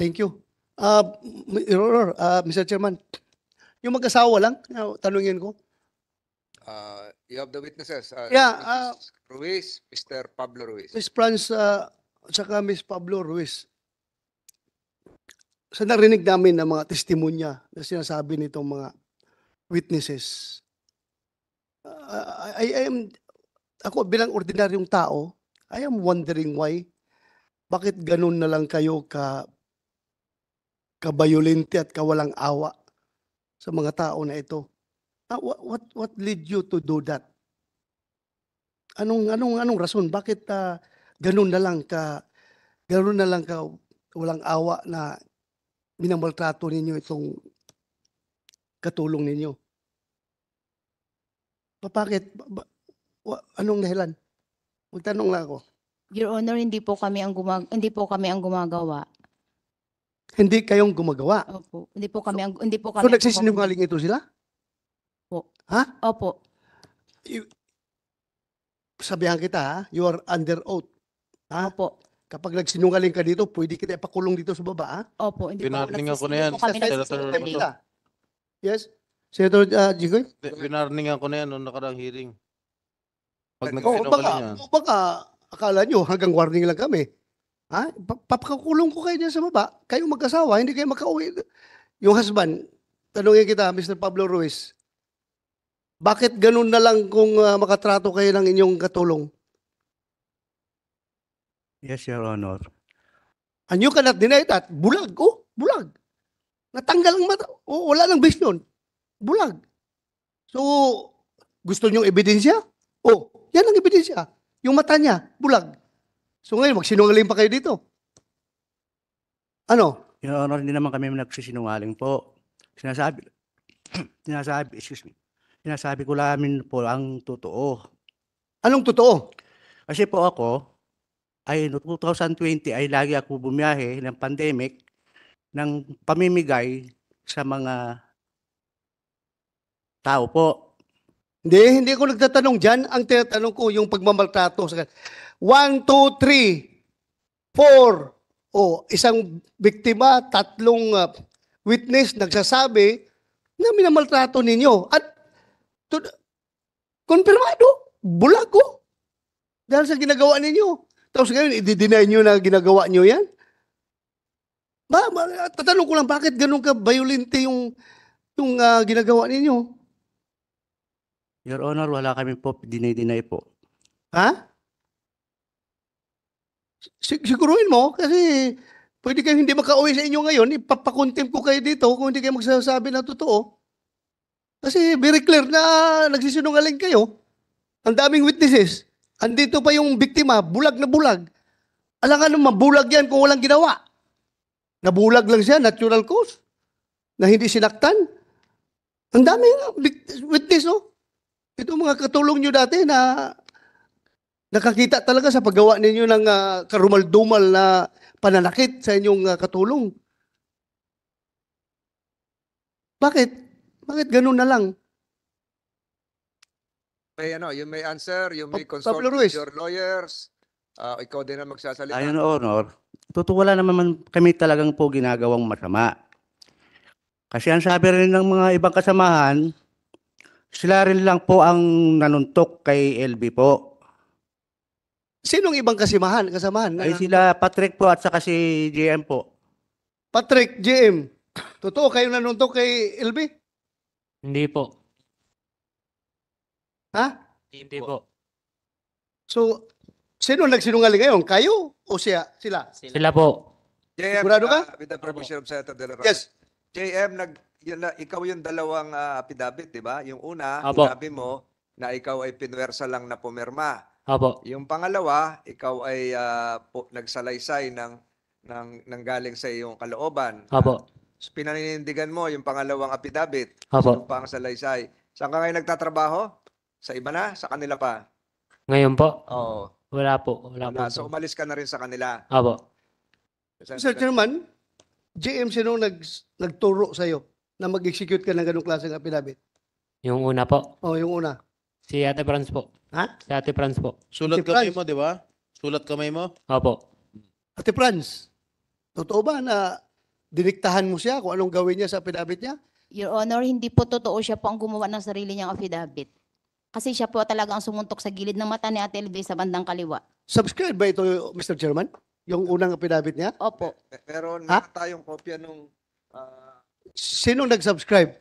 Thank you. Uh, uh, Mr. Chairman, yung mag-asawa lang, ah, tanungin ko. Uh, you have the witnesses. Uh, yeah. Uh, Ruiz, Mr. Pablo Ruiz. Ms. Franz, uh, saka Ms. Pablo Ruiz. Sa narinig namin ng mga testimonya na sinasabi nitong mga witnesses, uh, I, I am, ako bilang ordinaryong tao, I am wondering why, bakit ganun na lang kayo ka kabayolente at kawalang awa sa mga tao na ito. Uh, what, what, what led you to do that? Anong anong anong rason bakit uh, ganun na lang ka ganun na lang ka walang awa na minamaltrato ninyo itong katulong ninyo? Bakit? Ba, ba, anong dahilan? Magtanong lang ako. Your Honor, hindi po kami ang gumag hindi po kami ang gumagawa. Hindi kayong gumagawa. Opo. Hindi po kami ang hindi po kami. So ang- nagsisinungaling ito sila? Opo. Ha? Opo. You, Sabihan kita ha, you are under oath. Ha? Opo. Kapag nagsinungaling ka dito, pwede kita ipakulong dito sa baba ha? Opo. Hindi po. Pinarningan ko na yan, Hindi Senator Yes? Senator uh, Jigoy? Winarningan ko na yan noong nakarang hearing. Pag eh, Oh, nagsinungaling baka, yan. baka akala nyo hanggang warning lang kami. Ha? Papakulong ko kayo dyan sa baba. Kayo mag-asawa, hindi kayo makauwi. Yung husband, tanungin kita, Mr. Pablo Ruiz, bakit ganun na lang kung uh, makatrato kayo ng inyong katulong? Yes, Your Honor. And you cannot deny that. Bulag, oh, bulag. Natanggal ang mata. Oh, wala nang base Bulag. So, gusto niyong ebidensya? Oh, yan ang ebidensya. Yung mata niya, bulag. So ngayon, magsinungaling pa kayo dito. Ano? Your Honor, hindi naman kami nagsisinungaling po. Sinasabi, sinasabi, excuse me, sinasabi ko lamin po ang totoo. Anong totoo? Kasi po ako, ay no 2020 ay lagi ako bumiyahe ng pandemic ng pamimigay sa mga tao po. Hindi, hindi ko nagtatanong dyan. Ang tinatanong ko yung pagmamaltrato. sa kanila. 1, 2, 3, 4. O, isang biktima, tatlong uh, witness nagsasabi na minamaltrato ninyo. At to, konfirmado, bulago. Oh. Dahil sa ginagawa ninyo. Tapos ngayon, i-deny nyo na ginagawa nyo yan? Ba, ba, tatanong ko lang, bakit ganun ka violente yung, yung uh, ginagawa ninyo? Your Honor, wala kami po, dinay-dinay po. Ha? sig- siguruhin mo kasi pwede kayo hindi makauwi sa inyo ngayon, ipapakontempt ko kayo dito kung hindi kayo magsasabi ng totoo. Kasi very clear na nagsisinungaling kayo. Ang daming witnesses. Andito pa yung biktima, bulag na bulag. Alangan naman, bulag yan kung walang ginawa. Nabulag lang siya, natural cause. Na hindi sinaktan. Ang daming witness, oh. Ito mga katulong nyo dati na nakakita talaga sa paggawa ninyo ng uh, karumaldumal na pananakit sa inyong uh, katulong. Bakit? Bakit ganun na lang? May ano, you may answer, you may consult Pablo Ruiz. your lawyers. Uh, ikaw din ang magsasalita. Ayon, Honor. Totoo wala naman kami talagang po ginagawang masama. Kasi ang sabi rin ng mga ibang kasamahan, sila rin lang po ang nanuntok kay LB po. Sinong ibang kasimahan, kasamahan? Ay sila Patrick po at saka si JM po. Patrick, JM, totoo kayo nanuntok kay LB? Hindi po. Ha? Hindi po. So, sino nagsinungaling ngayon? Kayo o siya? Sila? Sila po. JM, Sigurado ka? uh, with the permission of Senator De La Rosa. Yes. JM, nag, yun, ikaw yung dalawang uh, affidavit, di ba? Yung una, Apo. sinabi mo na ikaw ay pinwersa lang na pumirma. Apo. Yung pangalawa, ikaw ay ah, po, nagsalaysay ng ng ng galing sa iyong kalooban. Apo. So, pinaninindigan mo yung pangalawang apidabit. Opo. Yung pangsalaysay. Saan ka ngayon nagtatrabaho? Sa iba na? Sa kanila pa? Ngayon po, Oo. wala po. Wala po. So umalis ka na rin sa kanila. Apo. Sa- Sir Chairman, JM sino nag, nagturo sa'yo na mag-execute ka ng ganong klaseng apilabit? Yung una po, O, oh, yung una. si Ate Franz po. Ha? Si Ate Franz po. Sulat Si kamay mo, di ba? Sulat kamay mo? Opo. Ate Franz, totoo ba na diniktahan mo siya kung anong gawin niya sa affidavit niya? Your Honor, hindi po totoo siya po ang gumawa ng sarili niyang affidavit. Kasi siya po talaga ang sumuntok sa gilid ng mata ni Ate Elvis sa bandang kaliwa. Subscribe ba ito, Mr. Chairman? Yung unang affidavit niya? Opo. Pe- Pero na tayong kopya nung ah, Sinong nag-subscribe?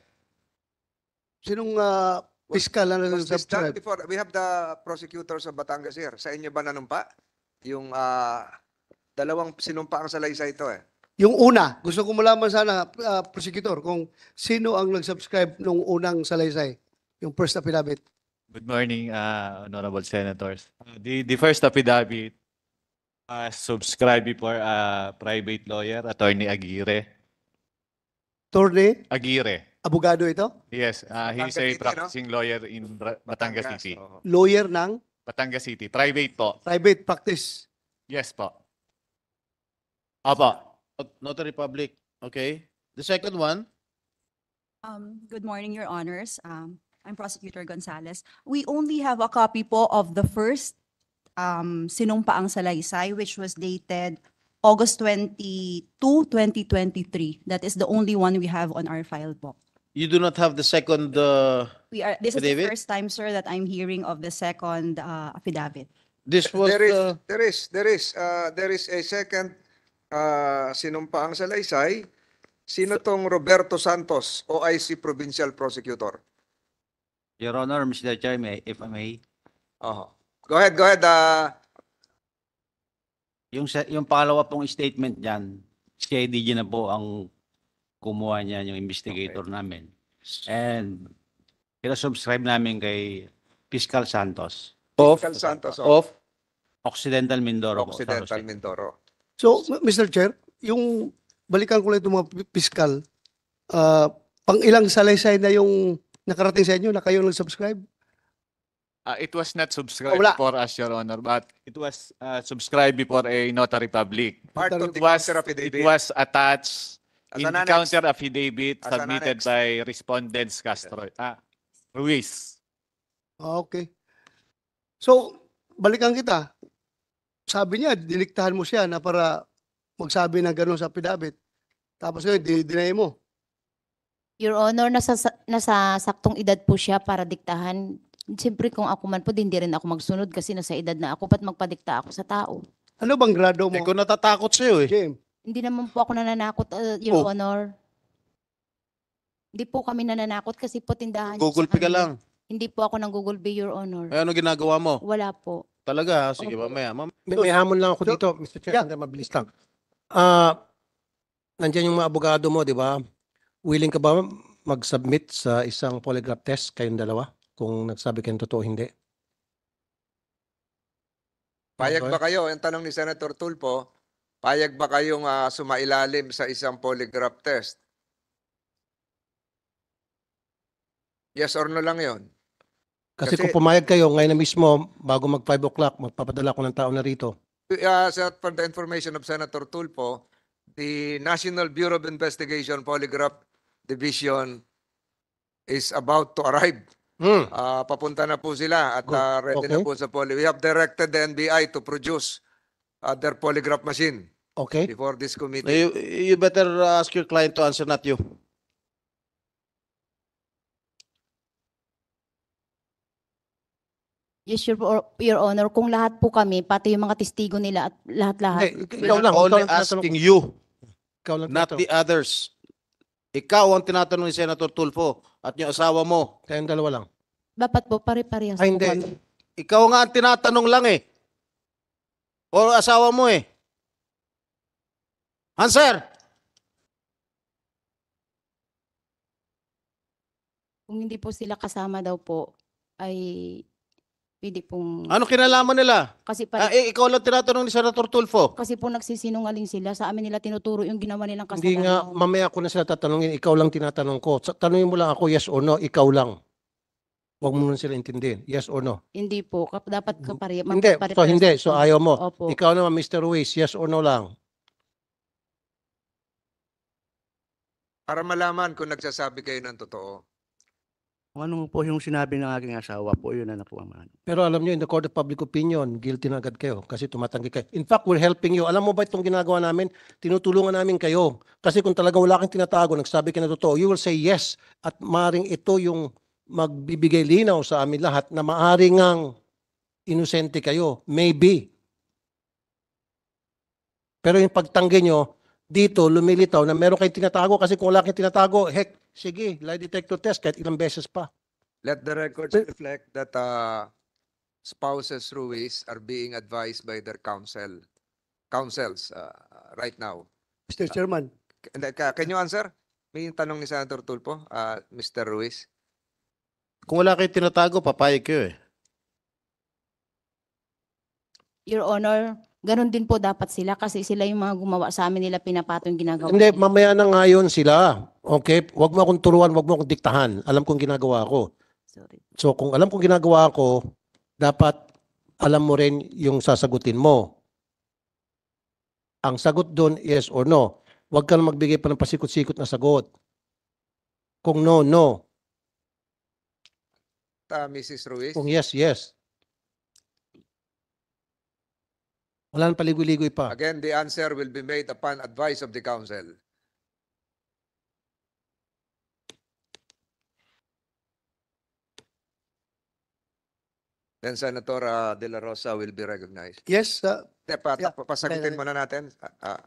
Sinong ah, Fiscal ano yung we start before, we have the prosecutors of Batangas here. Sa inyo ba nanumpa? Yung ah, dalawang sinumpa ang salaysay ito eh. Yung una, gusto ko malaman sana, ah, prosecutor, kung sino ang nag-subscribe nung unang salaysay, yung first affidavit. Good morning, uh, honorable senators. Ah, the, the first affidavit, uh, ah, subscribed before a private lawyer, attorney Aguirre. Torne? Aguirre. Abogado ito? Yes, uh, ah, he's Batangas a City, no? practicing lawyer in Batangas City. Lawyer ng Batangas City. Private po. private practice. Yes po. Opo. Notary public, okay? The second one, Um, good morning, Your Honors. Um, I'm Prosecutor Gonzalez. We only have a copy po of the first um, sinumpaang salaysay, which was dated August 22, 2023. That is the only one we have on our file book. You do not have the second, uh, We are, this is the first time, sir, that I'm hearing of the second uh, affidavit. this was There is, the, there is, there is, uh, there is a second uh, sinumpaang salaysay. Sino tong Roberto Santos, OIC Provincial Prosecutor? Your Honor, Mr. Chair, if I may, Oho. Go ahead, go ahead. Uh, yung, yung pangalawa pong statement diyan si DJ na po ang kumuha niya yung investigator okay. namin. And kinasubscribe namin kay Fiscal Santos. Of, Fiscal Santos of, oh. of Occidental Mindoro. Occidental Mindoro. So, Mr. Chair, yung balikan ko lang itong mga fiscal, uh, ah, pang ilang salaysay na yung nakarating sa inyo na kayo nag-subscribe? Uh, it was not subscribed Wala. for us, Your Honor, but it was uh, subscribed before a notary public. Part of the was, It was attached As in counter affidavit submitted by respondents Castro, ah, Ruiz. Ah, okay. So, balikan kita. Sabi niya, diniktahan mo siya na para magsabi na gano'n sa affidavit. Tapos ngayon, dinay mo. Your Honor, nasa, nasa saktong edad po siya para diktahan. Siyempre kung ako man po, di- hindi rin ako magsunod kasi nasa edad na ako. Ba't magpadikta ako sa tao? Ano bang grado mo, Eh, kung natatakot sa'yo eh. James? Hindi naman po ako nananakot, uh, Your Oh. Honor. Hindi po kami nananakot kasi po tindahan. Google sa Pay ka lang. Hindi po ako ng Google Pay, Your Honor. Eh, ano ginagawa mo? Wala po. Talaga, ha? sige, mamaya. Mam- May, may hamon lang ako So, dito, Mr. Chair, yeah. mabilis lang. Ah, nandiyan yung mga abogado mo, di ba? Willing ka ba mag-submit sa isang polygraph test kayong dalawa kung nagsabi kayong totoo hindi? Payag ano ba kayo? Ang tanong ni Senator Tulpo, Payag ba kayong uh, sumailalim sa isang polygraph test? Yes or no lang yon. Kasi, Kasi kung pumayag kayo ngayon na mismo, bago mag 5 o'clock, magpapadala ko ng tao na rito. Uh, for the information of Senator Tulpo, the National Bureau of Investigation Polygraph Division is about to arrive. Hmm. Uh, papunta na po sila at uh, ready okay. na po sa poly. We have directed the NBI to produce other polygraph machine Okay. before this committee. You, you better ask your client to answer, not you. Yes, Your, Your Honor, kung lahat po kami, pati yung mga testigo nila at lahat-lahat. ikaw lang. ikaw Only lang asking you, Ikaw lang not tinatanong. the others. Ikaw ang tinatanong ni Senator Tulfo at yung asawa mo. Kayong dalawa lang. Dapat po pare-parehas Ay, po hindi. Ikaw nga ang tinatanong lang eh. O asawa mo eh. Answer! Kung hindi po sila kasama daw po, ay pwede pong... Ano kinalaman nila? Kasi pa, Ah, eh, ikaw lang tinatanong ni Senator Tulfo. kasi po nagsisinungaling sila. Sa amin nila tinuturo yung ginawa nilang kasalanan. Hindi nga, mamaya ko na sila tatanungin, ikaw lang tinatanong ko. Sa- Tanungin mo lang ako, yes or no, ikaw lang. Huwag mo sila intindihin. Yes or no? Hindi po. Kap dapat kapare Hindi. So, hindi. So, ayaw mo. Opo. Ikaw naman, Mr. Ruiz, yes or no lang. Para malaman kung nagsasabi kayo ng totoo. Kung ano po yung sinabi ng aking asawa po, yun na ang man. Pero alam nyo, in the court of public opinion, guilty na agad kayo kasi tumatanggi kayo. In fact, we're helping you. Alam mo ba itong ginagawa namin? Tinutulungan namin kayo. Kasi kung talaga wala kang tinatago, nagsabi ka na totoo, you will say yes. At maring ito yung magbibigay linaw sa amin lahat na maaring ngang inosente kayo. Maybe. Pero yung pagtanggi nyo, dito lumilitaw na meron kayong tinatago kasi kung wala kayong tinatago, heck, sige, lie detector test kahit ilang beses pa. Let the records reflect that uh, spouses Ruiz are being advised by their counsel, counsels uh, right now. Mr. Chairman. Uh, can you answer? May tanong ni Senator Tulpo, uh, Mr. Ruiz. Kung wala kayo tinatago, papayag kayo eh. Your Honor, ganun din po dapat sila kasi sila yung mga gumawa sa amin nila pinapatong ginagawa. Hindi, mamaya na nga yun sila. Okay? Huwag mo akong turuan, huwag mo akong diktahan. Alam kong ginagawa ko. Sorry. So kung alam kong ginagawa ko, dapat alam mo rin yung sasagutin mo. Ang sagot doon, yes or no. Huwag ka magbigay pa ng pasikot-sikot na sagot. Kung no, no uh, Mrs. Ruiz? Kung oh, yes, yes. Wala nang paligoy-ligoy pa. Again, the answer will be made upon advice of the council. Then Senator uh, De La Rosa will be recognized. Yes, uh, Te, pa, yeah. pasagutin yeah. muna natin. Uh, uh,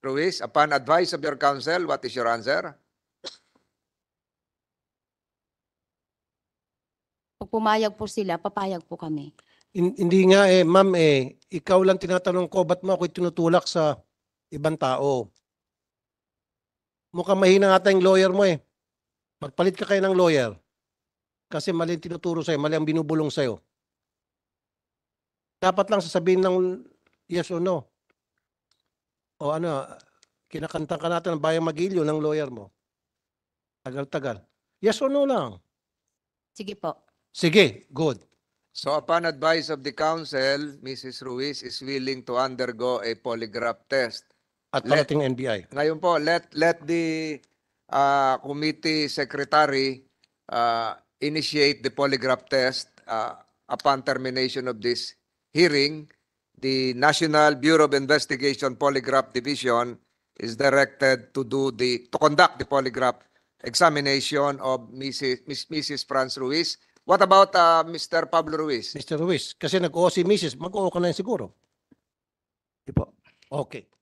Ruiz, upon advice of your counsel, what is your answer? Pag pumayag po sila, papayag po kami. hindi nga eh, ma'am eh, ikaw lang tinatanong ko, ba't mo ako tinutulak sa ibang tao? Mukhang mahina nga tayong lawyer mo eh. Magpalit ka kayo ng lawyer. Kasi mali ang tinuturo sa'yo, mali ang binubulong sa'yo. Dapat lang sasabihin ng yes or no. O ano, kinakanta ka natin ng Bayang Magilyo ng lawyer mo. Tagal-tagal. Yes or no lang? Sige po. Sige, good. So upon advice of the council, Mrs. Ruiz is willing to undergo a polygraph test. At Let- parating NBI. Ngayon po, let let the uh, committee secretary uh, initiate the polygraph test uh, upon termination of this hearing the National Bureau of Investigation Polygraph Division is directed to do the to conduct the polygraph examination of Mrs. Miss, Mrs. Franz Ruiz. What about uh, Mr. Pablo Ruiz? Mr. Ruiz, kasi nag o si Mrs. mag o ka na yun siguro. Di Okay.